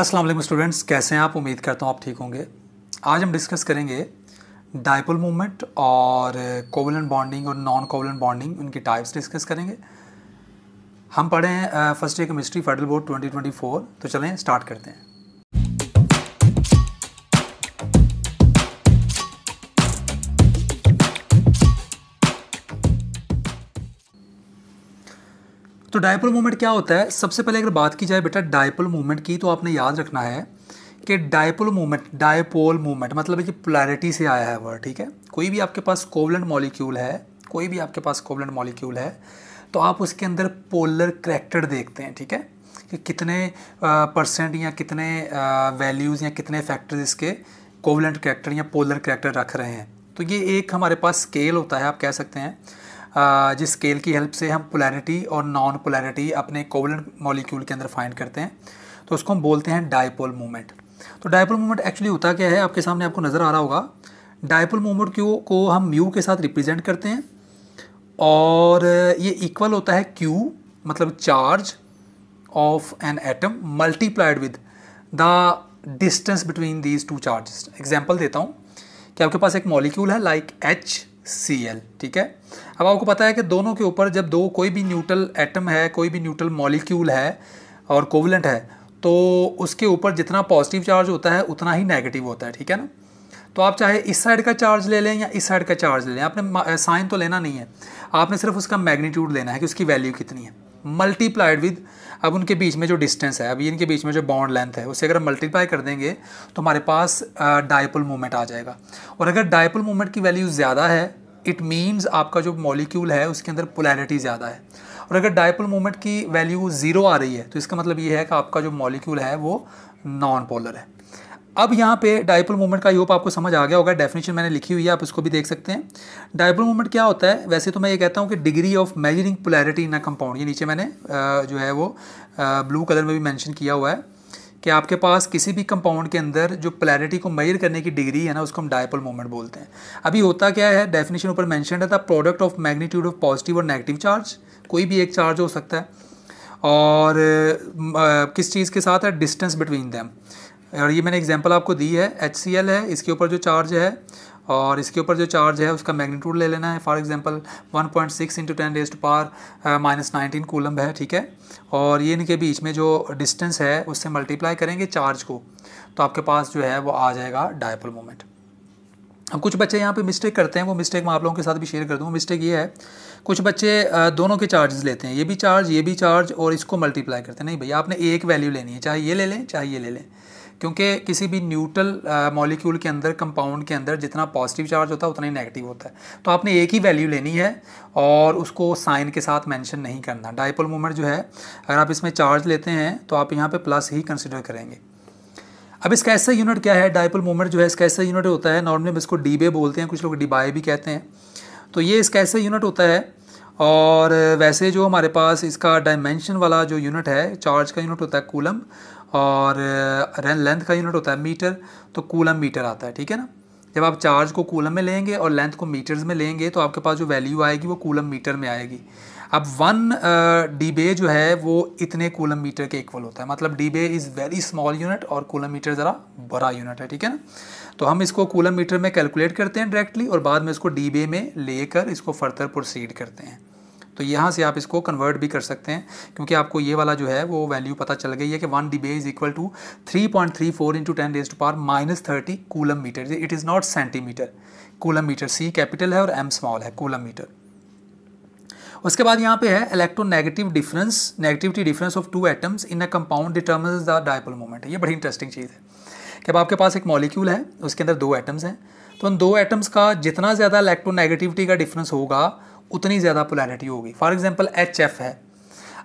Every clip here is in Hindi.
अस्सलाम वालेकुम स्टूडेंट्स कैसे हैं आप उम्मीद करता हूँ आप ठीक होंगे आज हम डिस्कस करेंगे डायपल मूवमेंट और कोवलन बॉन्डिंग और नॉन कोवलन बॉन्डिंग उनकी टाइप्स डिस्कस करेंगे हम पढ़े हैं first year chemistry federal board 2024 तो चलें स्टार्ट करते हैं तो डायपोल मोमेंट क्या होता है सबसे पहले अगर बात की जाए बेटा डायपोल मोमेंट की तो आपने याद रखना है कि डायपोल मोमेंट डायपोल मोमेंट मतलब कि पोलैरिटी से आया है वर्ड ठीक है कोई भी आपके पास कोवलेंट मॉलिक्यूल है कोई भी आपके पास कोवलेंट मॉलिक्यूल है तो आप उसके अंदर पोलर करेक्टर देखते हैं ठीक है कि कितने परसेंट या कितने वैल्यूज़ या कितने फैक्टर्स इसके कोवलेंट करेक्टर या पोलर करेक्टर रख रहे हैं तो ये एक हमारे पास स्केल होता है आप कह सकते हैं जिस स्केल की हेल्प से हम पुलैरिटी और नॉन पुलैरिटी अपने कोवलेंट मॉलिक्यूल के अंदर फाइंड करते हैं तो उसको हम बोलते हैं डायपोल मूवमेंट तो डायपोल मूवमेंट एक्चुअली होता क्या है आपके सामने आपको नज़र आ रहा होगा डायपोल मूवमेंट क्यू को हम म्यू के साथ रिप्रेजेंट करते हैं और ये इक्वल होता है क्यू मतलब charge of an atom multiplied with the distance between these two charges example देता हूँ कि आपके पास एक मॉलिक्यूल है like like H C L ठीक है अब आपको पता है कि दोनों के ऊपर जब दो कोई भी न्यूट्रल एटम है कोई भी न्यूट्रल मॉलिक्यूल है और कोवलेंट है तो उसके ऊपर जितना पॉजिटिव चार्ज होता है उतना ही नेगेटिव होता है ठीक है ना तो आप चाहे इस साइड का चार्ज ले लें या इस साइड का चार्ज ले लें आपने साइन तो लेना नहीं है आपने सिर्फ उसका मैग्नीट्यूड लेना है कि उसकी वैल्यू कितनी है मल्टीप्लाइड विद अब उनके बीच में जो डिस्टेंस है अभी इनके बीच में जो बॉन्ड लेंथ है उसे अगर हम मल्टीप्लाई कर देंगे तो हमारे पास डायपल मोमेंट आ जाएगा और अगर डायपल मोमेंट की वैल्यू ज़्यादा है इट मीन्स आपका जो मॉलिक्यूल है उसके अंदर पोलैरिटी ज़्यादा है और अगर डायपल मोमेंट की वैल्यू ज़ीरो आ रही है तो इसका मतलब ये है कि आपका जो मॉलिक्यूल है वो नॉन पोलर है अब यहाँ पे डायपोल मूवमेंट का योप आपको समझ आ गया होगा डेफिनेशन मैंने लिखी हुई है आप इसको भी देख सकते हैं डायपोल मूवमेंट क्या होता है वैसे तो मैं ये कहता हूँ कि degree of measuring polarity in a compound ये नीचे मैंने जो है वो ब्लू कलर में भी मैंशन किया हुआ है कि आपके पास किसी भी कंपाउंड के अंदर जो पोलैरिटी को मेजर करने की डिग्री है ना उसको हम डायपोल मोमेंट बोलते हैं अभी होता क्या है डेफिनेशन ऊपर मैंशन है the product of magnitude of positive और नेगेटिव चार्ज कोई भी एक चार्ज हो सकता है और किस चीज़ के साथ है डिस्टेंस बिटवीन दैम और ये मैंने एग्जांपल आपको दी है एच है इसके ऊपर जो चार्ज है और इसके ऊपर जो चार्ज है उसका मैग्नीट्यूड ले लेना है for example 1.6 point six into ten raise power minus nineteen coulomb है ठीक है और ये इनके बीच में जो डिस्टेंस है उससे मल्टीप्लाई करेंगे चार्ज को तो आपके पास जो है वो आ जाएगा डायपल मोमेंट अब कुछ बच्चे यहाँ पे मिस्टेक करते हैं वो मिस्टेक मैं आप लोगों के साथ भी शेयर कर दूँ मिस्टेक ये है कुछ बच्चे uh, दोनों के चार्जेस लेते हैं ये भी चार्ज ये भी चार्ज और इसको मल्टीप्लाई करते हैं नहीं भैया आपने एक वैल्यू लेनी है चाहे ये ले लें चाहे ये ले लें क्योंकि किसी भी न्यूट्रल मॉलिक्यूल uh, के अंदर कंपाउंड के अंदर जितना पॉजिटिव चार्ज होता है उतना ही नेगेटिव होता है तो आपने एक ही वैल्यू लेनी है और उसको साइन के साथ मैंशन नहीं करना डाइपोल मोमेंट जो है अगर आप इसमें चार्ज लेते हैं तो आप यहाँ पर प्लस ही कंसिडर करेंगे अब इसका ऐसा यूनिट क्या है डायपोल मोमेंट जो है इसका ऐसा यूनिट होता है नॉर्मली हम इसको डीबे बोलते हैं कुछ लोग डिबाए भी कहते हैं तो ये इसका ऐसा यूनिट होता है और वैसे जो हमारे पास इसका डायमेंशन वाला जो यूनिट है चार्ज का यूनिट होता है कूलम और लेंथ का यूनिट होता है मीटर तो कूलम मीटर आता है ठीक है ना जब आप चार्ज को कूलम में लेंगे और लेंथ को मीटर्स में लेंगे तो आपके पास जो वैल्यू आएगी वो कूलम मीटर में आएगी अब वन डी बे जो है वो इतने कूलम मीटर के इक्वल होता है मतलब debye is very small unit और कूलम मीटर ज़रा बड़ा यूनिट है ठीक है ना तो हम इसको कूलम मीटर में कैलकुलेट करते हैं डायरेक्टली और बाद में इसको डी बे में लेकर इसको फर्दर प्रोसीड करते हैं तो यहाँ से आप इसको कन्वर्ट भी कर सकते हैं क्योंकि आपको ये वाला जो है वो वैल्यू पता चल गई है कि one debye is equal to three point three four into ten raise to power minus thirty coulomb meter it is not centimeter coulomb meter C capital है और एम स्मॉल है कूलम मीटर उसके बाद यहाँ पे है electronegative difference negativity difference of two atoms in a compound determine the dipole moment ये बड़ी इंटरेस्टिंग चीज़ है कि अब आपके पास एक मॉलिक्यूल है उसके अंदर दो एटम्स हैं तो उन दो एटम्स का जितना ज़्यादा इलेक्ट्रोनेगेटिविटी का डिफरेंस होगा उतनी ज़्यादा पोलैरिटी होगी फॉर एग्जाम्पल एच एफ है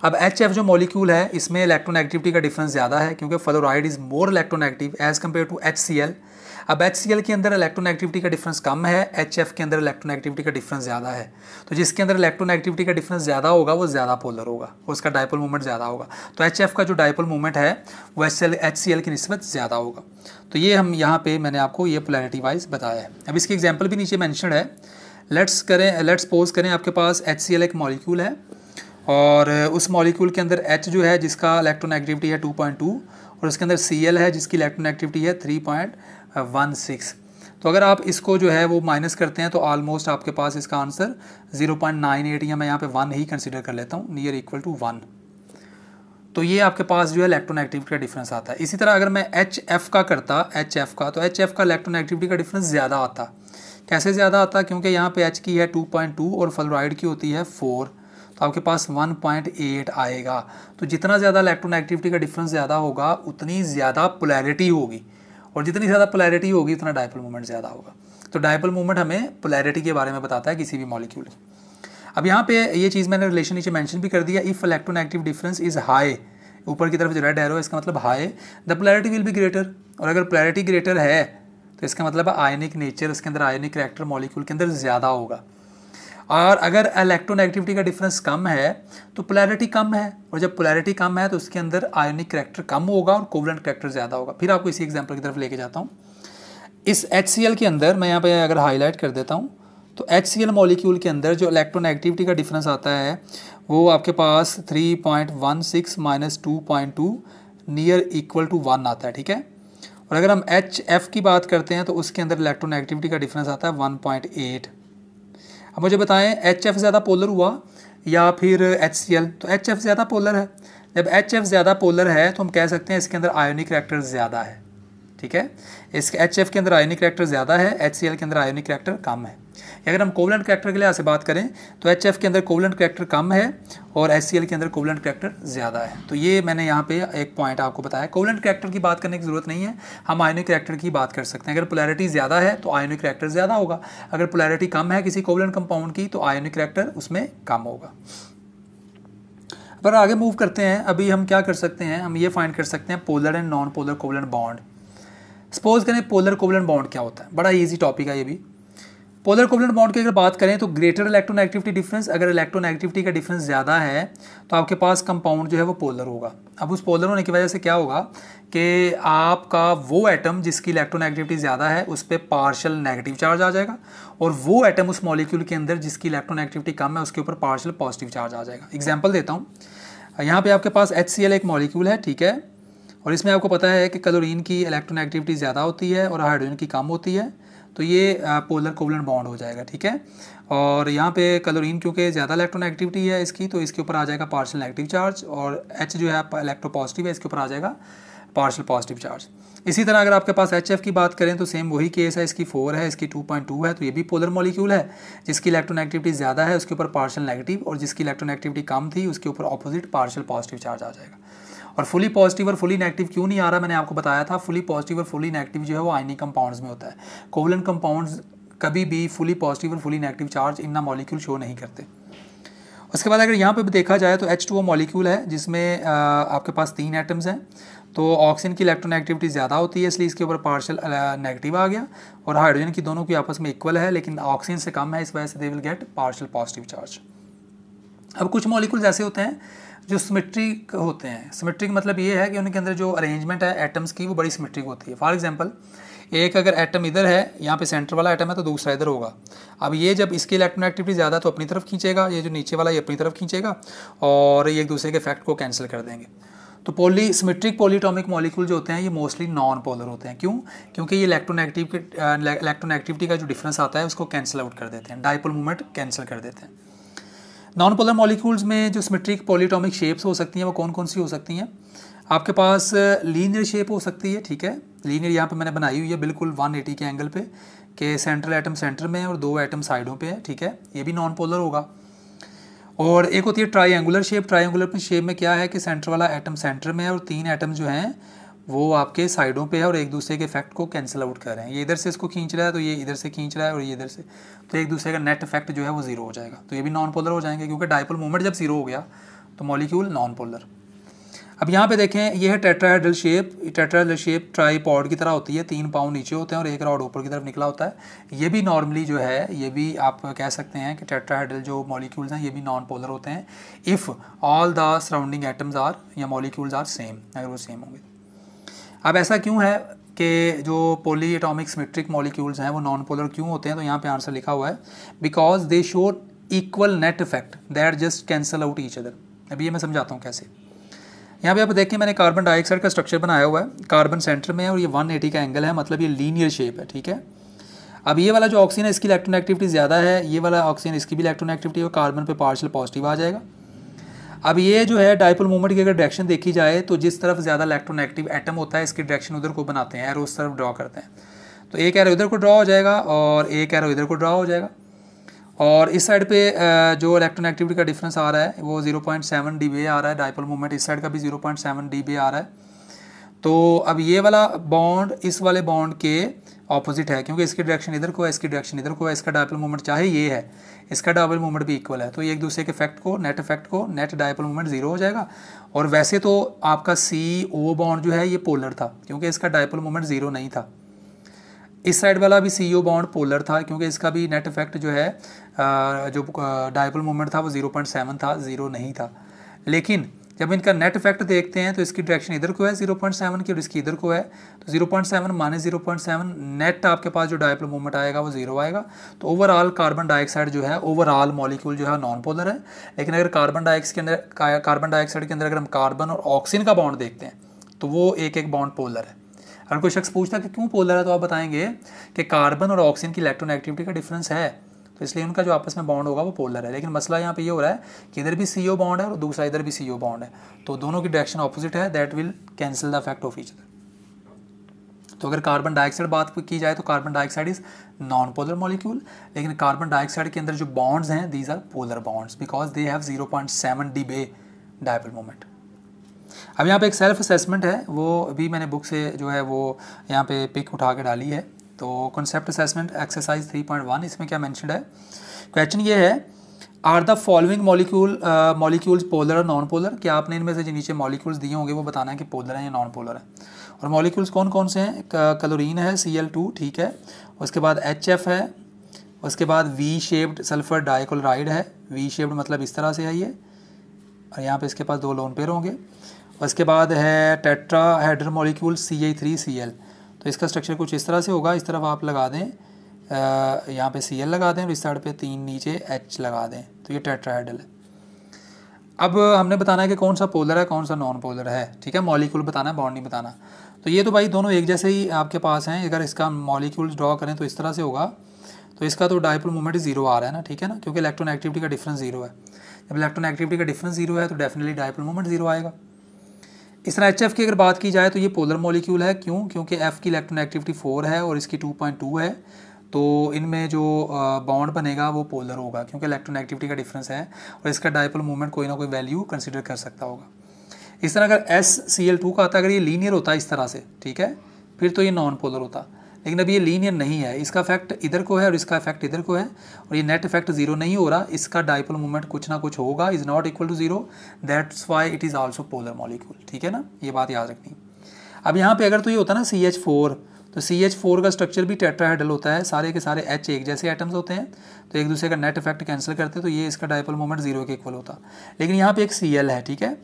अब एच एफ जो मॉलिक्यूल है इसमें इलेक्ट्रोनेगेटिविटी का डिफरेंस ज़्यादा है क्योंकि fluoride is more electronegative as compare to H C L अब एच सी एल के अंदर इलेक्ट्रोनेगेटिविटी का डिफरेंस कम है एच एफ के अंदर इलेक्ट्रोनेगेटिविटी का डिफरेंस ज़्यादा है तो जिसके अंदर इलेक्ट्रोनेगेटिविटी का डिफरेंस ज़्यादा होगा वो ज़्यादा पोलर होगा उसका डायपोल मूवमेंट ज़्यादा होगा तो एच एफ का जो डायपोल मूवमेंट है वो एच एच सी एल की नस्बत ज़्यादा होगा तो ये हम यहाँ पर मैंने आपको ये पोलैरिटी वाइज बताया है अब इसकी एग्जाम्पल भी नीचे मैंशन है लेट्स करें लेट्स पोज करें आपके पास एच सी एल एक मॉलिक्यूल है और उस मॉलिक्यूल के अंदर एच जो है जिसका इलेक्ट्रॉन एक्टिविटी है 2.2 और उसके अंदर सी एल है जिसकी इलेक्ट्रॉन एक्टिविटी है 3.16 तो अगर आप इसको जो है वो माइनस करते हैं तो ऑलमोस्ट आपके पास इसका आंसर 0.98 या मैं यहाँ पे वन ही कंसिडर कर लेता हूँ नियर इक्वल टू वन तो ये आपके पास जो है इलेक्ट्रॉन एक्टिविटी का डिफरेंस आता है इसी तरह अगर मैं एच एफ का करता एच एफ का तो एच एफ का इलेक्ट्रॉन एक्टिविटी का डिफरेंस ज़्यादा आता है कैसे ज़्यादा आता है क्योंकि यहाँ पे एच की है 2.2 और फ्लोराइड की होती है 4 तो आपके पास 1.8 आएगा तो जितना ज़्यादा इलेक्ट्रोनेगेटिविटी का डिफरेंस ज़्यादा होगा उतनी ज़्यादा पोलैरिटी होगी और जितनी ज़्यादा पोलैरिटी होगी उतना डायपल मूवमेंट ज़्यादा होगा तो डायपल मूवमेंट हमें पोलैरिटी के बारे में बताता है किसी भी मॉलिक्यूल की अब यहाँ पे ये चीज़ मैंने रिलेशन नीचे मैंशन भी कर दिया if electronegative difference is high ऊपर की तरफ जो रेड एरो इसका मतलब हाई द पोलैरिटी विल भी ग्रेटर और अगर पोलैरिटी ग्रेटर है तो इसका मतलब आयनिक नेचर उसके अंदर आयनिक करेक्टर मॉलिक्यूल के अंदर ज़्यादा होगा और अगर इलेक्ट्रोनेगेटिविटी का डिफरेंस कम है तो पोलैरिटी कम है और जब पोलैरिटी कम है तो उसके अंदर आयोनिक करेक्टर कम होगा और कोवलेंट करेक्टर ज़्यादा होगा फिर आपको इसी एग्जाम्पल की तरफ लेके जाता हूँ इस एच के अंदर मैं यहाँ पर अगर हाईलाइट कर देता हूँ तो एच सी एल मॉलिक्यूल के अंदर जो इलेक्ट्रोनेगेटिविटी का डिफरेंस आता है वो आपके पास 3.16 point one six minus two point two near equal to one आता है ठीक है और अगर हम एच एफ की बात करते हैं तो उसके अंदर इलेक्ट्रोनेगेटिविटी का डिफरेंस आता है वन पॉइंट एट अब मुझे बताएं एच एफ ज़्यादा पोलर हुआ या फिर एच सी एल तो एच एफ ज़्यादा पोलर है जब एच एफ ज़्यादा पोलर है तो हम कह सकते हैं इसके अंदर आयोनिक करैक्टर ज़्यादा है ठीक है इसके एच एफ के अंदर आयोनिक करेक्टर ज़्यादा है एच सी एल के अंदर आयोनिक करेक्टर कम है अगर हम कोवलेंट करेक्टर के लिहाज से बात करें तो एच एफ के अंदर कोवलेंट करेक्टर कम है और एच सी एल के अंदर कोवलेंट करेक्टर ज़्यादा है तो ये मैंने यहाँ पे एक पॉइंट आपको बताया कोवलेंट करेक्टर की बात करने की ज़रूरत नहीं है हम आयोनिक करेक्टर की बात कर सकते हैं अगर पोलैरिटी ज़्यादा है तो आयोनिक करेक्टर ज़्यादा होगा अगर पोलैरिटी कम है किसी कोवलेंट कंपाउंड की तो आयोनिक करेक्टर उसमें कम होगा पर आगे मूव करते हैं अभी हम क्या कर सकते हैं हम ये फाइंड कर सकते हैं polar and non polar covalent bond suppose करें पोलर कोबलन बाउंड क्या होता है बड़ा ईजी टॉपिक है ये भी पोलर कोबलन बाउंड की अगर बात करें तो ग्रेटर इलेक्ट्रोनेगेटिविटी डिफरेंस अगर इलेक्ट्रोनेगेटिविटी का डिफरेंस ज़्यादा है तो आपके पास कंपाउंड जो है वो पोलर होगा अब उस पोलर होने की वजह से क्या होगा कि आपका वो एटम जिसकी इलेक्ट्रोनेगेटिविटी ज़्यादा है उस पर पार्शल नेगेटिव चार्ज आ जाएगा और वो एटम उस मॉलिक्यूल के अंदर जिसकी इलेक्ट्रोनेगेटिविटी कम है उसके ऊपर पार्शल पॉजिटिव चार्ज आ जाएगा एग्जाम्पल देता हूँ यहाँ पर आपके पास एच एक मॉलिक्यूल है ठीक है और इसमें आपको पता है कि क्लोरीन की इलेक्ट्रॉन एक्टिविटी ज़्यादा होती है और हाइड्रोजन की कम होती है तो ये पोलर कोवलन बॉन्ड हो जाएगा ठीक है और यहाँ पे कलोरीन क्योंकि ज़्यादा इलेक्ट्रॉन एक्टिविटी है इसकी तो इसके ऊपर आ जाएगा पार्शल नेगेटिव चार्ज और एच जो है इलेक्ट्रो पॉजिटिव है इसके ऊपर आ जाएगा पार्शल पॉजिटिव चार्ज इसी तरह अगर आपके पास एच की बात करें तो सेम वही केस है इसकी फोर है इसकी टू पॉइंट टू है तो ये भी पोलर मॉलिक्यूल है जिसकी इलेक्ट्रॉन एक्टिविटी ज़्यादा है उसके ऊपर पार्शल नेगेटिव और जिसकी इलेक्ट्रॉन एक्टिविटी कम थी उसके ऊपर ऑपोजिट पार्शल पॉजिटिव चार्ज आ जाएगा और फुली पॉजिटिव और फुली नेगेटिव क्यों नहीं आ रहा मैंने आपको बताया था फुली पॉजिटिव और फुली नेगेटिव जो है वो आइनी कंपाउंड्स में होता है कोवलन कंपाउंड्स कभी भी फुली पॉजिटिव और फुली नेगेटिव चार्ज इन ना मॉलिक्यूल शो नहीं करते उसके बाद अगर यहाँ पर भी देखा जाए तो एच ओ मॉलिक्यूल है जिसमें आपके पास तीन एटम्स हैं तो ऑक्सीजन की इलेक्ट्रोनेगेटिविटी ज़्यादा होती है इसलिए इसके ऊपर पार्शल नेगेटिव आ गया और हाइड्रोजन की दोनों की आपस में इक्वल है लेकिन ऑक्सीजन से कम है इस वजह से they will get partial positive charge अब कुछ मॉलिक्यूल्स ऐसे होते हैं जो सिमेट्रिक होते हैं सिमेट्रिक मतलब ये है कि उनके अंदर जो अरेंजमेंट है एटम्स की वो बड़ी सिमेट्रिक होती है फॉर एग्जांपल एक अगर एटम इधर है यहाँ पे सेंटर वाला एटम है तो दूसरा इधर होगा अब ये जब इसकी इलेक्ट्रॉन एक्टिविटी ज़्यादा तो अपनी तरफ खींचेगा ये जो नीचे वाला ये अपनी तरफ खींचेगा और ये एक दूसरे के इफेक्ट को कैंसिल कर देंगे तो पोली सिमेट्रिक पोलीटॉमिक मॉलिक्यूल जो होते हैं ये मोस्टली नॉन पोलर होते हैं क्यों क्योंकि ये इलेक्ट्रोनेगेटिव इलेक्ट्रोनेगेटिविटी का जो डिफरेंस आता है उसको कैंसिल आउट कर देते हैं डाइपोल मूवमेंट कैंसिल कर देते हैं नॉन पोलर मॉलिक्यूल्स में जो सिमेट्रिक पॉलीटोमिक शेप्स हो सकती हैं वो कौन कौन सी हो सकती हैं आपके पास लीनियर uh, शेप हो सकती है ठीक है लीनियर यहाँ पे मैंने बनाई हुई है बिल्कुल 180 के एंगल पे के सेंट्रल एटम सेंटर में है और दो एटम साइडों पे है ठीक है ये भी नॉन पोलर होगा और एक होती है ट्राइंगुलर शेप ट्राइंगुलर शेप में क्या है कि सेंटर वाला एटम सेंटर में है और तीन एटम जो हैं वो आपके साइडों पे है और एक दूसरे के इफेक्ट को कैंसिल आउट कर रहे हैं ये इधर से इसको खींच रहा है तो ये इधर से खींच रहा है और ये इधर से तो एक दूसरे का नेट इफेक्ट जो है वो ज़ीरो हो जाएगा तो ये भी नॉन पोलर हो जाएंगे क्योंकि डायपोल मोमेंट जब ज़ीरो हो गया तो मॉलिक्यूल नॉन पोलर अब यहाँ पे देखें ये है tetrahedral shape tetrahedral shape tripod की तरह होती है तीन पाँव नीचे होते हैं और एक रॉड ऊपर की तरफ निकला होता है ये भी नॉर्मली जो है ये भी आप कह सकते हैं कि टेट्राहेड्रल जो मॉलिक्यूल्स हैं ये भी नॉन पोलर होते हैं if all the surrounding atoms are या मॉलिक्यूल्स आर सेम अगर वो सेम होंगे अब ऐसा क्यों है कि जो पोली एटॉमिक सिमेट्रिक मॉलिक्यूल्स हैं वो नॉन पोलर क्यों होते हैं तो यहाँ पे आंसर लिखा हुआ है because they show equal net effect they are just cancel out each other अभी ये मैं समझाता हूँ कैसे यहाँ पे आप देखिए मैंने कार्बन डाइऑक्साइड का स्ट्रक्चर बनाया हुआ है कार्बन सेंटर में है और ये एटी का एंगल है मतलब ये लीनियर शेप है ठीक है अब ये वाला जो ऑक्सीजन है इसकी इलेक्ट्रॉन एक्टिविटी ज़्यादा है ये वाला ऑक्सीजन इसकी भी इलेक्ट्रॉन एक्टिविटी और कार्बन पे पार्शल पॉजिटिव आ जाएगा अब ये जो है डायपोल मोमेंट की अगर डायरेक्शन देखी जाए तो जिस तरफ ज़्यादा इलेक्ट्रोनेगेटिव एटम होता है इसकी डायरेक्शन उधर को बनाते हैं एरो उस तरफ ड्रॉ करते हैं तो एक एरो इधर को ड्रॉ हो जाएगा और एक एरो इधर को ड्रॉ हो जाएगा और इस साइड पे जो एक्टिविटी का डिफरेंस आ रहा है वो 0.7 पॉइंट आ रहा है डायपोल मोमेंट इस साइड का भी 0.7 पॉइंट आ रहा है तो अब ये वाला बॉन्ड इस वाले बॉन्ड के ऑपोजिट है क्योंकि इसकी डायरेक्शन इधर को है इसकी डायरेक्शन इधर को है इसका डायपल मूवमेंट चाहे ये है इसका डायपल मूवमेंट भी इक्वल है तो एक दूसरे के इफेक्ट को नेट इफेक्ट को नेट डायपल मूवमेंट जीरो हो जाएगा और वैसे तो आपका सी ओ बाउंड जो है ये पोलर था क्योंकि इसका डायपल मूवमेंट जीरो नहीं था इस साइड वाला भी सी ओ बाउंड पोलर था क्योंकि इसका भी नेट इफेक्ट जो है जो डायपल मूवमेंट था वो जीरो पॉइंट सेवन था ज़ीरो नहीं था लेकिन जब इनका नेट इफेक्ट देखते हैं तो इसकी डायरेक्शन इधर को है जीरो पॉइंट सेवन की और इसकी इधर को है तो zero point seven minus zero point seven net आपके पास जो डायपोल मूवमेंट आएगा वो जीरो आएगा तो ओवरऑल कार्बन डाइऑक्साइड जो है ओवरऑल मॉलिक्यूल जो है नॉन पोलर है लेकिन अगर कार्बन डाइऑक्साइड के अंदर कार्बन डाइऑक्साइड के अंदर अगर हम कार्बन और ऑक्सीजन का बॉन्ड देखते हैं तो वो एक एक बॉन्ड पोलर है अगर कोई शख्स पूछता है कि क्यों पोलर है तो आप बताएंगे कि कार्बन और ऑक्सीजन की इलेक्ट्रॉन एक्टिविटी का डिफरेंस है तो इसलिए उनका जो आपस में बॉन्ड होगा वो पोलर है लेकिन मसला यहाँ पे ये यह हो रहा है कि इधर भी सी बॉन्ड है और दूसरा इधर भी सी बॉन्ड है तो दोनों की डायरेक्शन ऑपोजिट है that will cancel the effect of each other तो अगर कार्बन डाइऑक्साइड बात की जाए तो carbon dioxide is non polar molecule लेकिन कार्बन डाइऑक्साइड के अंदर जो बॉन्ड्स हैं these are polar bonds because they have zero point seven debye dipole moment अब यहाँ पे एक सेल्फ असेसमेंट है वो अभी मैंने बुक से जो है वो यहाँ पे पिक उठा के डाली है तो कॉन्सेप्ट असेसमेंट एक्सरसाइज 3.1 इसमें क्या मैंशन है क्वेश्चन ये है are the following molecule molecules polar और नॉन पोलर क्या आपने इनमें से जो नीचे मॉलिक्यूल्स दिए होंगे वो बताना है कि पोलर है या नॉन पोलर है और मॉलिक्यूल्स कौन कौन से हैं कलोरीन है सी एल टू ठीक है उसके बाद एच एफ है उसके बाद वी शेप्ड सल्फर डाइक्लोराइड है वी शेप्ड मतलब इस तरह से है ये और यहाँ पे इसके पास दो लोन पेयर होंगे उसके बाद है tetra hydro molecule C A three C L तो इसका स्ट्रक्चर कुछ इस तरह से होगा इस तरफ आप लगा दें यहाँ पे सी लगा दें और इस साइड पे तीन नीचे एच लगा दें तो ये टेट्राहेड्रल है अब हमने बताना है कि कौन सा पोलर है कौन सा नॉन पोलर है ठीक है मॉलिक्यूल बताना है बॉन्ड नहीं बताना तो ये तो भाई दोनों एक जैसे ही आपके पास हैं अगर इसका मॉलिक्यूल ड्रॉ करें तो इस तरह से होगा तो इसका तो डाइपोल मोमेंट जीरो आ रहा है ना ठीक है ना क्योंकि इलेक्ट्रॉन एक्टिविटी का डिफरेंस जीरो है जब इलेक्ट्रॉन एक्टिविटी का डिफरेंस जीरो है तो डेफिनेटली डाइपोल मोमेंट जीरो आएगा इस तरह एच की अगर बात की जाए तो ये पोलर मॉलिक्यूल है क्यों क्योंकि एफ़ की इलेक्ट्रॉन एक्टिविटी फोर है और इसकी टू पॉइंट टू है तो इनमें जो बाउंड बनेगा वो पोलर होगा क्योंकि इलेक्ट्रॉन एक्टिविटी का डिफरेंस है और इसका डायपोल मूवमेंट कोई ना कोई वैल्यू कंसिडर कर सकता होगा इस तरह अगर एस सी एल टू का आता अगर ये लीनियर होता इस तरह से ठीक है फिर तो ये नॉन पोलर होता लेकिन अब ये लीनियर नहीं है इसका इफेक्ट इधर को है और इसका इफेक्ट इधर को है और ये नेट इफेक्ट जीरो नहीं हो रहा इसका डाइपोल मूवमेंट कुछ ना कुछ होगा is not equal to zero that's why it is also polar molecule ठीक है ना ये बात याद रखनी अब यहाँ पे अगर तो ये होता ना सी एच फोर तो सी एच फोर का स्ट्रक्चर भी टेट्राहेडल होता है सारे के सारे एच एक जैसे एटम्स होते हैं तो एक दूसरे का नेट इफेक्ट कैंसिल करते तो ये इसका डाइपोल मोमेंट जीरो के इक्वल होता लेकिन यहाँ पर एक सी एल है ठीक है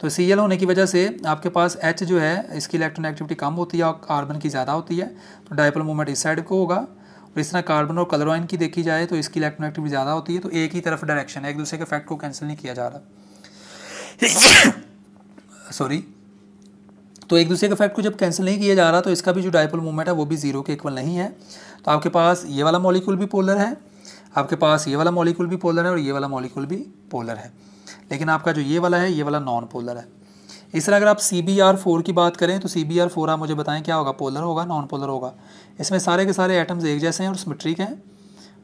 तो सी एल होने की वजह से आपके पास एच जो है इसकी इलेक्ट्रॉन एक्टिविटी कम होती है और कार्बन की ज़्यादा होती है तो डाइपोल मूवमेंट इस साइड को होगा और इस तरह कार्बन और कलरवाइन की देखी जाए तो इसकी इलेक्ट्रॉन एक्टिविटी ज़्यादा होती है तो एक ही तरफ डायरेक्शन है एक दूसरे के फैक्ट को कैंसिल नहीं किया जा रहा सॉरी तो एक दूसरे के फैक्ट को जब कैंसिल नहीं किया जा रहा तो इसका भी जो डायपल मूवमेंट है वो भी जीरो के इक्वल नहीं है तो आपके पास ये वाला मॉलिक्यूल भी पोलर है आपके पास ये वाला मॉलिक्यूल भी पोलर है और ये वाला मॉलिक्यूल भी पोलर है लेकिन आपका जो ये वाला है ये वाला नॉन पोलर है इस तरह अगर आप सी बी आर फोर की बात करें तो सी बी आर फोर आप मुझे बताएं क्या होगा पोलर होगा नॉन पोलर होगा इसमें सारे के सारे एटम्स एक जैसे हैं और सिमेट्रिक हैं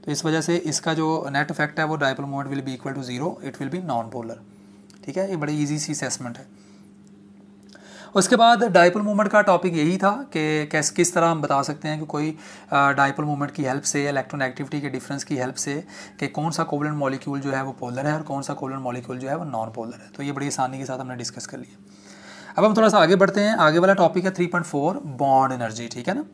तो इस वजह से इसका जो नेट इफेक्ट है वो dipole moment will be equal to zero it will be non polar ठीक है ये बड़ी ईजी सी असेसमेंट है उसके बाद डाइपल मूवमेंट का टॉपिक यही था कि कैस किस तरह हम बता सकते हैं कि कोई डाइपल मूवमेंट की हेल्प से इलेक्ट्रोनेगेटिविटी के डिफरेंस की हेल्प से कि कौन सा कोवलेंट मॉलिक्यूल जो है वो पोलर है और कौन सा कोवलेंट मॉलिक्यूल जो है वो नॉन पोलर है तो ये बड़ी आसानी के साथ हमने डिस्कस कर लिया अब हम थोड़ा सा आगे बढ़ते हैं आगे वाला टॉपिक है three point four bond energy ठीक है ना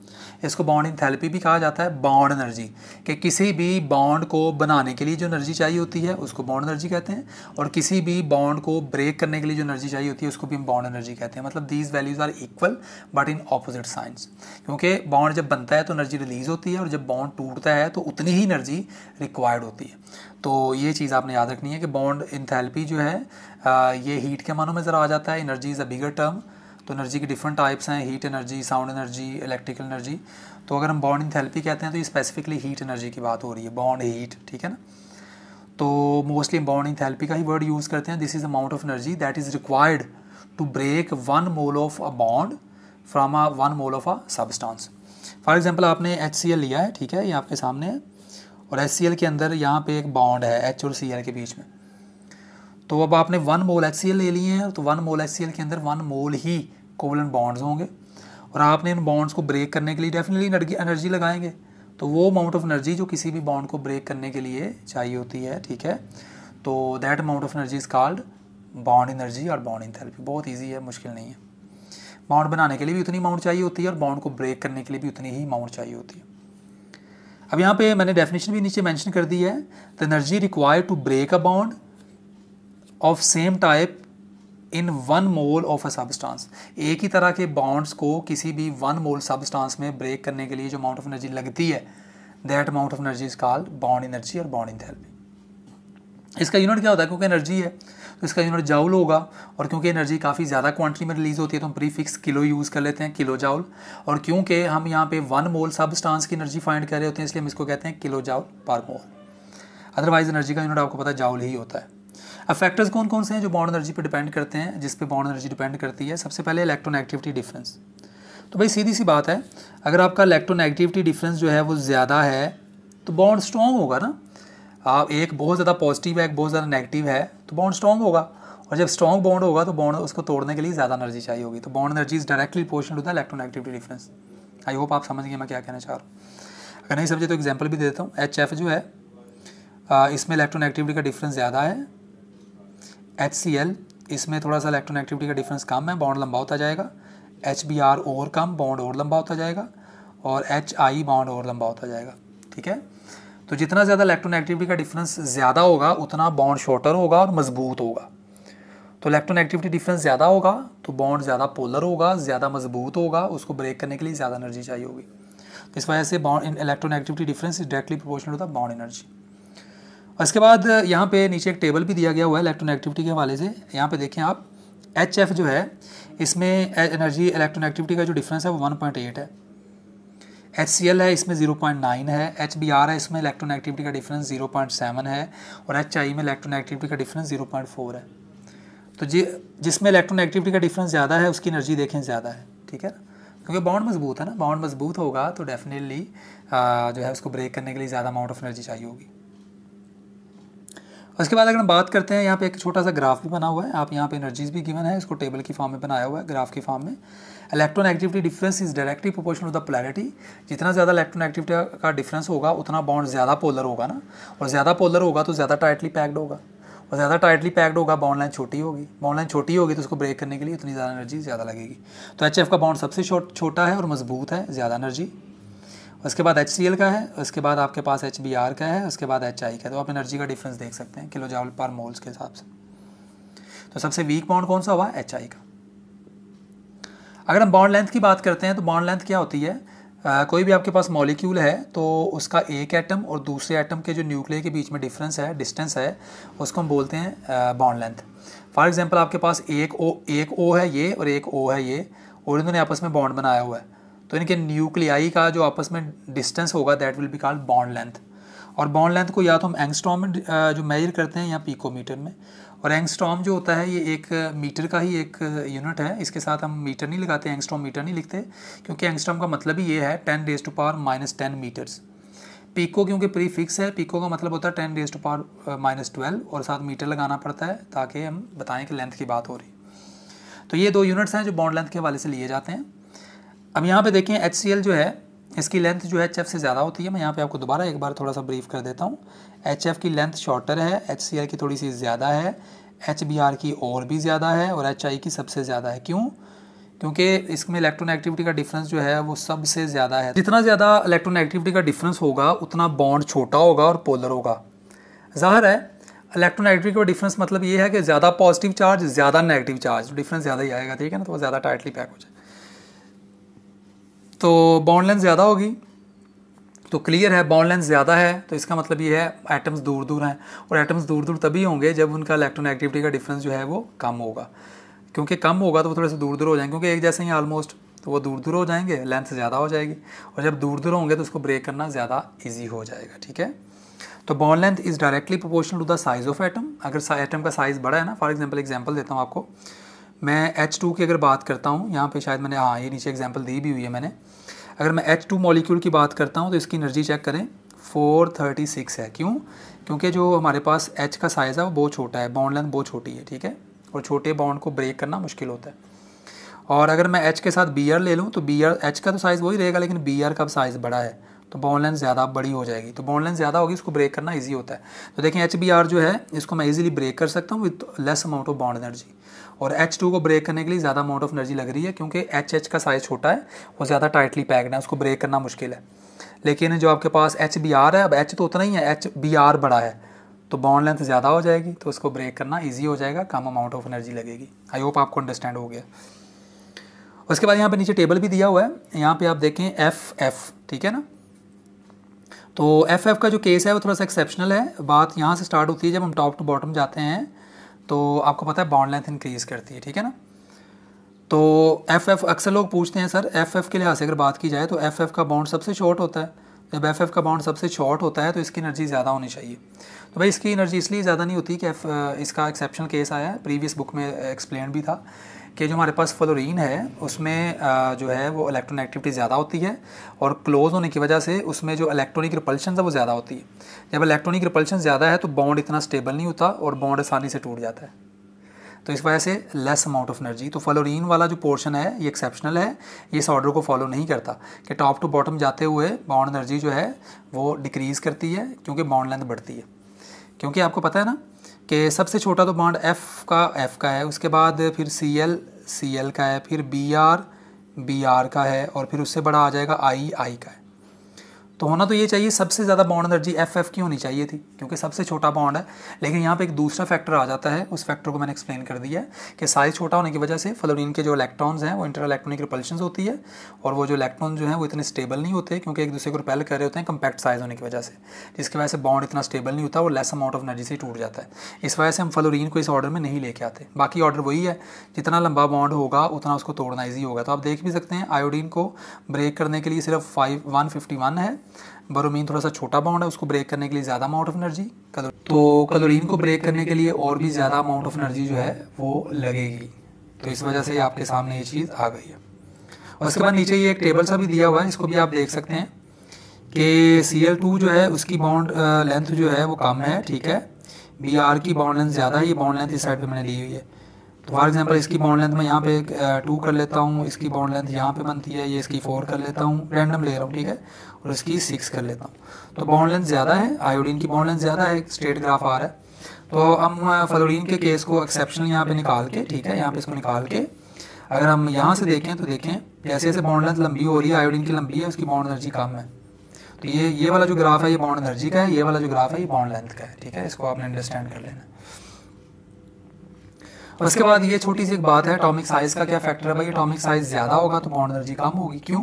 इसको बॉन्ड इंथैल्पी भी कहा जाता है बॉन्ड एनर्जी कि किसी भी बॉन्ड को बनाने के लिए जो एनर्जी चाहिए होती है उसको बॉन्ड एनर्जी कहते हैं और किसी भी बॉन्ड को ब्रेक करने के लिए जो एनर्जी चाहिए होती है उसको भी हम बॉन्ड एनर्जी कहते हैं मतलब these values are equal but in opposite signs क्योंकि बॉन्ड जब बनता है तो एनर्जी रिलीज होती है और जब बॉन्ड टूटता है तो उतनी ही एनर्जी रिक्वायर्ड होती है तो ये चीज़ आपने याद रखनी है कि बॉन्ड इंथैल्पी जो है आ, ये हीट के मानों में ज़रा आ जाता है energy is a bigger term तो एनर्जी की डिफरेंट टाइप्स हैं heat energy sound energy electrical energy तो अगर हम बॉन्ड थेरेपी कहते हैं तो ये स्पेसिफिकली हीट एनर्जी की बात हो रही है बॉन्ड हीट ठीक है ना तो मोस्टली बॉन्ड थेरेपी का ही वर्ड यूज़ करते हैं this is amount of energy that is required to break one mole of a bond from a one mole of a substance for example आपने एच लिया है ठीक है ये आपके सामने है और एच के अंदर यहाँ पे एक बॉन्ड है एच और सी के बीच में तो अब आपने वन मोल एच ले लिए हैं तो वन मोल एच के अंदर वन मोल ही कोवलन बॉन्ड्स होंगे और आपने इन बॉन्ड्स को ब्रेक करने के लिए डेफिनेटली एनर्जी लगाएंगे तो वो अमाउंट ऑफ एनर्जी जो किसी भी बॉन्ड को ब्रेक करने के लिए चाहिए होती है ठीक है तो that amount of energy is called bond energy और बॉन्ड इंथेरेपी बहुत ईजी है मुश्किल नहीं है बाउंड बनाने के लिए भी उतनी अमाउंट चाहिए होती है और बाउंड को ब्रेक करने के लिए भी उतनी ही अमाउंट चाहिए होती है अब यहाँ पे मैंने डेफिनेशन भी नीचे मेंशन कर दी है the energy required to break a bond of same type in one mole of a substance एक ही तरह के बॉन्ड्स को किसी भी वन मोल सबस्टांस में ब्रेक करने के लिए जो अमाउंट ऑफ एनर्जी लगती है that amount of energy is called bond energy और बॉन्ड एंथैल्पी इसका यूनिट क्या होता है क्योंकि एनर्जी है तो इसका यूनिट जाउल होगा और क्योंकि एनर्जी काफ़ी ज़्यादा क्वांटिटी में रिलीज़ होती है तो हम प्रीफिक्स किलो यूज़ कर लेते हैं किलो जाउल और क्योंकि हम यहाँ पे वन मोल स्टांस की एनर्जी फाइंड कर रहे होते हैं इसलिए हम इसको कहते हैं kilo joule per mole otherwise energy का यूनिट आपको पता है जाउल ही होता है अब फैक्टर्स कौन कौन से हैं जो बाउंड एनर्जी पर डिपेंड करते हैं जिस पर बाउंड एनर्जी डिपेंड करती है सबसे पहले एक्टिविटी डिफरेंस तो भाई सीधी सी बात है अगर आपका एक्टिविटी डिफरेंस जो है वो ज़्यादा है तो बॉन्ड स्ट्रॉन्ग होगा ना आप एक बहुत ज़्यादा पॉजिटिव है एक बहुत ज़्यादा नेगेटिव है तो बॉन्ड स्ट्रॉन्ग होगा और जब स्ट्रॉन्ग बॉन्ड होगा तो बॉन्ड उसको तोड़ने के लिए ज़्यादा एनर्जी चाहिए होगी तो bond energy is directly portion to the electronegativity difference I hope आप समझ गए मैं क्या कहना चाह रहा हूँ अगर नहीं समझे तो एग्जाम्पल भी दे देता हूँ एच एफ जो है इसमें इलेक्ट्रोनेगेटिविटी का डिफरेंस ज़्यादा है एच सी एल इसमें थोड़ा सा इलेक्ट्रोनेगेटिविटी का डिफरेंस कम है बॉन्ड लंबा होता जाएगा एच बी आर और कम बॉन्ड और लंबा होता जाएगा और एच आई बॉन्ड और लंबा होता जाएगा ठीक है तो जितना ज़्यादा इलेक्ट्रॉन एक्टिविटी का डिफरेंस ज़्यादा होगा उतना बॉन्ड शॉर्टर होगा और मजबूत होगा तो इलेक्ट्रॉन एक्टिविटी डिफरेंस ज़्यादा होगा तो बॉन्ड ज़्यादा पोलर होगा ज़्यादा मजबूत होगा उसको ब्रेक करने के लिए ज़्यादा एनर्जी चाहिए होगी तो इस वजह से bond electron activity difference is directly proportional to the bond energy और इसके बाद यहाँ पे नीचे एक टेबल भी दिया गया हुआ है इलेक्ट्रॉन एक्टिविटी के हवाले से यहाँ पे देखें आप एच एफ जो है इसमें एनर्जी इलेक्ट्रॉन एक्टिविटी का जो डिफरेंस है वो वन पॉइंट एट है एच सी एल है इसमें ज़ीरो पॉइंट नाइन है एच बी आर है इसमें इलेक्ट्रॉन एक्टिविटी का डिफरेंस ज़ीरो पॉइंट सेवन है और एच आई e में इलेक्ट्रॉन एक्टिविटी का डिफरेंस ज़ीरो पॉइंट फोर है तो जि जिसमें इलेक्ट्रॉन एक्टिविटी का डिफरेंस ज़्यादा है उसकी एनर्जी देखें ज़्यादा है ठीक है क्योंकि बाउंड मजबूत है ना बाउंड मजबूत होगा तो डेफिनेटली जो है उसको ब्रेक करने के लिए ज़्यादा अमाउंट ऑफ एनर्जी चाहिए होगी उसके बाद अगर हम बात करते हैं यहाँ पे एक छोटा सा ग्राफ भी बना हुआ है आप यहाँ पे एनर्जीज भी गिवन है इसको टेबल की फॉर्म में बनाया हुआ है ग्राफ की फॉर्म में electron activity difference is directly proportional to the polarity जितना ज़्यादा इलेक्ट्रॉन एक्टिविटी का डिफरेंस होगा उतना बाउंड ज़्यादा पोलर होगा ना और ज़्यादा पोलर होगा तो ज़्यादा टाइटली पैक्ड होगा और ज़्यादा टाइटली पैक्ड होगा बाउंड लाइन छोटी होगी बाउंड लाइन छोटी होगी तो उसको ब्रेक करने के लिए उतनी ज़्यादा एनर्जी ज़्यादा लगेगी तो एच का बाउंड सबसे छोटा है और मजबूत है ज़्यादा एनर्जी उसके बाद एच का है उसके बाद आपके पास एच का है उसके बाद एच का है तो आप एनर्जी का डिफरेंस देख सकते हैं किलो जावल पर मोल्स के हिसाब से तो सबसे वीक बाउंड कौन सा हुआ एच का अगर हम बॉन्ड लेंथ की बात करते हैं तो बॉन्ड लेंथ क्या होती है आ, कोई भी आपके पास मॉलिक्यूल है तो उसका एक एटम और दूसरे एटम के जो न्यूक्लियर के बीच में डिफरेंस है डिस्टेंस है उसको हम बोलते हैं बॉन्ड लेंथ फॉर एग्जांपल आपके पास एक ओ एक ओ है ये और एक ओ है ये और इन्होंने आपस में बॉन्ड बनाया हुआ है तो इनके न्यूक्लियाई का जो आपस में डिस्टेंस होगा that will be called bond length और बॉन्ड लेंथ को या तो हम एंगस्ट्रॉम में जो मेजर करते हैं या पीकोमीटर में और एंगस्ट्रॉम जो होता है ये एक मीटर का ही एक यूनिट है इसके साथ हम मीटर नहीं लगाते एंगस्ट्रॉम मीटर नहीं लिखते क्योंकि एंगस्ट्रॉम का मतलब ही ये है ten raise to power minus ten metres pico क्योंकि प्रीफिक्स है पीको का मतलब होता है ten raise to power minus twelve और साथ मीटर लगाना पड़ता है ताकि हम बताएं कि लेंथ की बात हो रही तो ये दो यूनिट्स हैं जो बॉन्ड लेंथ के हवाले से लिए जाते हैं अब यहाँ पे देखें एच जो है इसकी लेंथ जो है एच से ज़्यादा होती है मैं यहाँ पे आपको दोबारा एक बार थोड़ा सा ब्रीफ कर देता हूँ एच की लेंथ शॉर्टर है एच की थोड़ी सी ज़्यादा है एच की और भी ज़्यादा है और एच की सबसे ज़्यादा है क्यों क्योंकि इसमें इलेक्ट्रॉन एक्टिविटी का डिफरेंस जो है वो सबसे ज़्यादा है जितना ज़्यादा इलेक्ट्रॉन एक्टिविटी का डिफरेंस होगा उतना बॉन्ड छोटा होगा और पोलर होगा ज़ाहिर है इलेक्ट्रॉन एक्टिविटी का डिफरेंस मतलब ये है कि ज़्यादा पॉजिटिव चार्ज ज़्यादा नेगेटिव चार्ज डिफरेंस ज़्यादा ही आएगा ठीक है ना तो वो ज़्यादा टाइटली पैक हो जाए तो बाउंड लेंथ ज़्यादा होगी तो क्लियर है बाउंड लेंथ ज़्यादा है तो इसका मतलब ये है एटम्स दूर दूर हैं और एटम्स दूर दूर तभी होंगे जब उनका इलेक्ट्रॉन एक्टिविटी का डिफरेंस जो है वो कम होगा क्योंकि कम होगा तो वो थोड़े से दूर दूर हो जाएंगे क्योंकि एक जैसे ही ऑलमोस्ट तो वो दूर दूर हो जाएंगे लेंथ ज़्यादा हो जाएगी और जब दूर दूर होंगे तो उसको ब्रेक करना ज़्यादा ईजी हो जाएगा ठीक है तो bond length is directly proportional to the size of atom अगर एटम का साइज़ बड़ा है ना फॉर एग्जाम्पल एग्जाम्पल देता हूँ आपको मैं एच टू की अगर बात करता हूँ यहाँ पे शायद मैंने हाँ ये नीचे एग्जाम्पल दी भी हुई है मैंने अगर मैं एच टू मॉलिक्यूल की बात करता हूँ तो इसकी एनर्जी चेक करें 436 है क्यों क्योंकि जो हमारे पास एच का साइज़ है वो बहुत छोटा है बाउंड लेंथ बहुत छोटी है ठीक है और छोटे बाउंड को ब्रेक करना मुश्किल होता है और अगर मैं एच के साथ बी ले लूँ तो बी एच का तो साइज़ वही रहेगा लेकिन बी का साइज़ बड़ा है तो बाउंड लेंथ ज़्यादा बड़ी हो जाएगी तो बाउंड लेंथ ज़्यादा होगी इसको ब्रेक करना ईजी होता है तो देखें एच जो है इसको मैं ईजिली ब्रेक कर सकता हूँ with less amount of bound energy और एच टू को ब्रेक करने के लिए ज़्यादा अमाउंट ऑफ एनर्जी लग रही है क्योंकि एच एच का साइज़ छोटा है और ज़्यादा टाइटली पैक्ड है उसको ब्रेक करना मुश्किल है लेकिन जो आपके पास एच बी आर है अब एच तो उतना ही है एच बी आर बड़ा है तो बॉन्ड लेंथ ज़्यादा हो जाएगी तो उसको ब्रेक करना ईजी हो जाएगा कम अमाउंट ऑफ एनर्जी लगेगी आई होप आपको अंडरस्टैंड हो गया उसके बाद यहाँ पे नीचे टेबल भी दिया हुआ है यहाँ पे आप देखें एफ एफ ठीक है ना तो एफ एफ का जो केस है वो थोड़ा सा एक्सेप्शनल है बात यहाँ से स्टार्ट होती है जब हम टॉप टू बॉटम जाते हैं तो आपको पता है बाउंड लेंथ इंक्रीज़ करती है ठीक है ना तो एफ एफ अक्सर लोग पूछते हैं सर एफ एफ के लिहाज से अगर बात की जाए तो एफ एफ का बाउंड सबसे शॉर्ट होता है जब एफ एफ का बाउंड सबसे शॉर्ट होता है तो इसकी एनर्जी ज़्यादा होनी चाहिए तो भाई इसकी एनर्जी इसलिए ज़्यादा नहीं होती कि एफ इसका एक्सेप्शन केस आया है प्रीवियस बुक में एक्सप्लेन भी था कि जो हमारे पास फ्लोरीन है उसमें जो है वो इलेक्ट्रॉन एक्टिविटी ज़्यादा होती है और क्लोज होने की वजह से उसमें जो इलेक्ट्रॉनिक रिपल्शन है वो ज़्यादा होती है जब इलेक्ट्रॉनिक रिपल्शन ज़्यादा है तो बॉन्ड इतना स्टेबल नहीं होता और बॉन्ड आसानी से टूट जाता है तो इस वजह से लेस अमाउंट ऑफ एनर्जी तो फ्लोरीन वाला जो पोर्शन है ये एक्सेप्शनल है ये इस ऑर्डर को फॉलो नहीं करता कि टॉप टू बॉटम जाते हुए बाउंड एनर्जी जो है वो डिक्रीज़ करती है क्योंकि बाउंड लेंथ बढ़ती है क्योंकि आपको पता है ना कि सबसे छोटा तो बॉन्ड एफ का एफ का है उसके बाद फिर सी एल सी एल का है फिर बी आर बी आर का है और फिर उससे बड़ा आ जाएगा आई आई का है तो होना तो ये चाहिए सबसे ज़्यादा बॉन्ड एनर्जी एफ एफ की होनी चाहिए थी क्योंकि सबसे छोटा बॉन्ड है लेकिन यहाँ पे एक दूसरा फैक्टर आ जाता है उस फैक्टर को मैंने एक्सप्लेन कर दिया है कि साइज छोटा होने की वजह से फ्लोरीन के जो इलेक्ट्रॉन्स हैं वो इंटर इलेक्ट्रॉनिक रिपल्शन होती है और वो जो इलेक्ट्रॉन जो है वो इतने स्टेबल नहीं होते क्योंकि एक दूसरे को रिपेल कर रहे होते हैं कंपैक्ट साइज होने की वजह से जिसकी वजह से बॉन्ड इतना स्टेबल नहीं होता वो लेस अमाउंट ऑफ एनर्जी से टूट जाता है इस वजह से हम फ्लोरीन को इस ऑर्डर में नहीं लेके आते बाकी ऑर्डर वही है जितना लंबा बॉन्ड होगा उतना उसको तोड़ना ईजी होगा तो आप देख भी सकते हैं आयोडीन को ब्रेक करने के लिए सिर्फ फाइव वन फिफ्टी वन है बरोमीन थोड़ा सा छोटा बाउंड है उसको ब्रेक करने के लिए ज़्यादा अमाउंट ऑफ एनर्जी तो कलोरीन को ब्रेक करने के लिए और भी ज़्यादा अमाउंट ऑफ एनर्जी जो है वो लगेगी तो इस वजह से आपके सामने ये चीज़ आ गई है और उसके बाद नीचे ये एक टेबल सा भी दिया हुआ है इसको भी आप देख सकते हैं कि सी जो है उसकी बाउंड लेंथ जो है वो कम है ठीक है बी की बाउंड लेंथ ज़्यादा है ये बाउंड लेंथ इस साइड पर मैंने ली हुई है तो फॉर एग्जाम्पल इसकी बॉन्ड लेंथ में यहाँ पे टू कर लेता हूँ इसकी बॉन्ड लेंथ यहाँ पे बनती है ये इसकी फोर कर लेता हूँ रैंडम ले रहा हूँ ठीक है और इसकी सिक्स कर लेता हूँ तो बॉन्ड लेंथ ज़्यादा है आयोडीन की बॉन्ड लेंथ ज़्यादा है स्ट्रेट ग्राफ आ रहा है तो हम फलोडीन के केस को एक्सेप्शनल यहाँ पे निकाल के ठीक है यहाँ पे इसको निकाल के अगर हम यहाँ से देखें तो देखें जैसे जैसे बॉन्ड लेंथ लंबी हो रही है आयोडीन की लंबी है उसकी बॉन्ड एनर्जी कम है तो ये ये वाला जो ग्राफ है ये बॉन्ड एनर्जी का है ये वाला जो ग्राफ है ये बॉन्ड लेंथ का है ठीक है इसको आपने अंडरस्टैंड कर लेना और उसके बाद ये छोटी सी एक बात है अटोमिक साइज का क्या फैक्टर है भाई अटोमिक साइज ज़्यादा होगा तो बॉन्ड एनर्जी कम होगी क्यों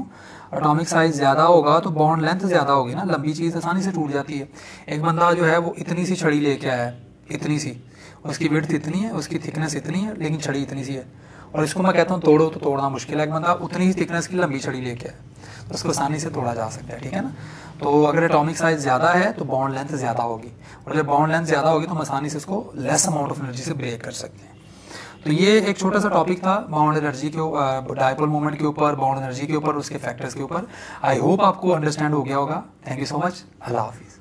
अटोमिक साइज ज़्यादा होगा तो बॉन्ड लेंथ ज़्यादा होगी ना लंबी चीज़ आसानी से टूट जाती है एक बंदा जो है वो इतनी सी छड़ी लेके आया है इतनी सी उसकी विड्थ इतनी है उसकी थिकनेस इतनी है लेकिन छड़ी इतनी सी है और इसको मैं कहता हूँ तोड़ो तो तोड़ना मुश्किल है एक बंदा उतनी ही थिकनेस की लंबी छड़ी लेके आए तो उसको आसानी से तोड़ा जा सकता है ठीक है ना तो अगर एटॉमिक साइज ज़्यादा है तो बॉन्ड लेंथ ज़्यादा होगी और जब बॉन्ड लेंथ ज़्यादा होगी तो हम आसानी से उसको लेस अमाउंट ऑफ एनर्जी से ब्रेक कर सकते हैं तो ये एक छोटा सा टॉपिक था बाउंड एनर्जी के डायपोल मोमेंट के ऊपर बाउंड एनर्जी के ऊपर उसके फैक्टर्स के ऊपर आई होप आपको अंडरस्टैंड हो गया होगा थैंक यू सो मच अल्लाह हाफिज़